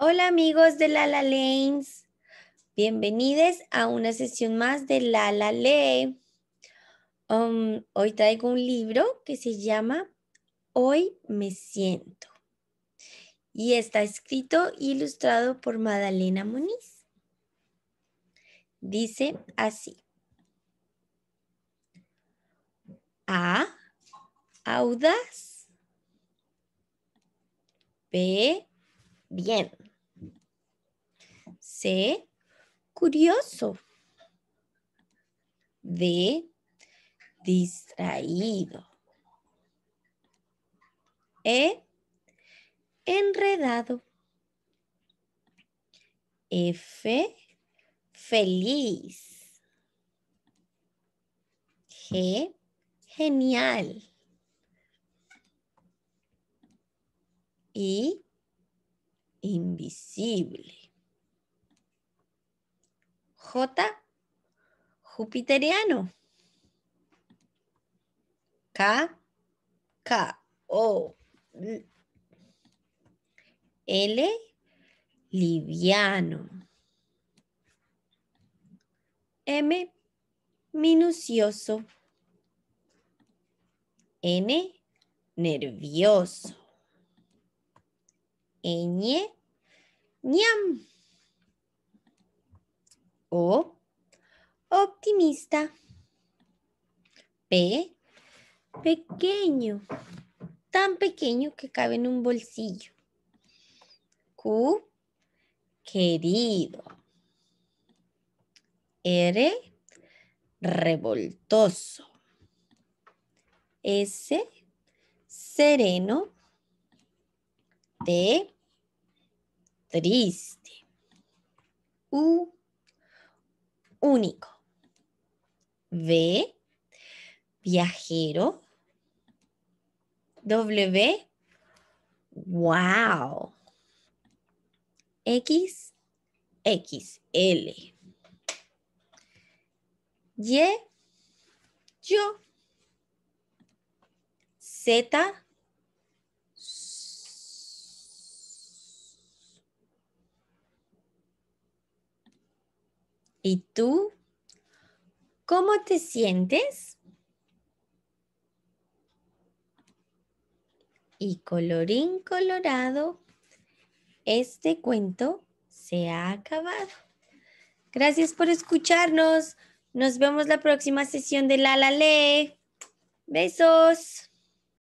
Hola amigos de Lala Lanes, bienvenidos a una sesión más de Lala La Um, hoy traigo un libro que se llama Hoy me siento y está escrito e ilustrado por Madalena Moniz. Dice así. A. Audaz. B. Bien C. Curioso. D. Distraído. E. Enredado. F. Feliz. G. Genial. Y invisible. J, jupiteriano. K, K, O, L, liviano. M, minucioso. N, nervioso. Ñ, ñam. O. Optimista. P. Pequeño. Tan pequeño que cabe en un bolsillo. Q. Querido. R. Revoltoso. S. Sereno. T. Triste. U único. V, viajero. W, wow. X, X, L. Y, yo. Z, ¿Y tú? ¿Cómo te sientes? Y colorín colorado, este cuento se ha acabado. Gracias por escucharnos. Nos vemos la próxima sesión de La La Besos.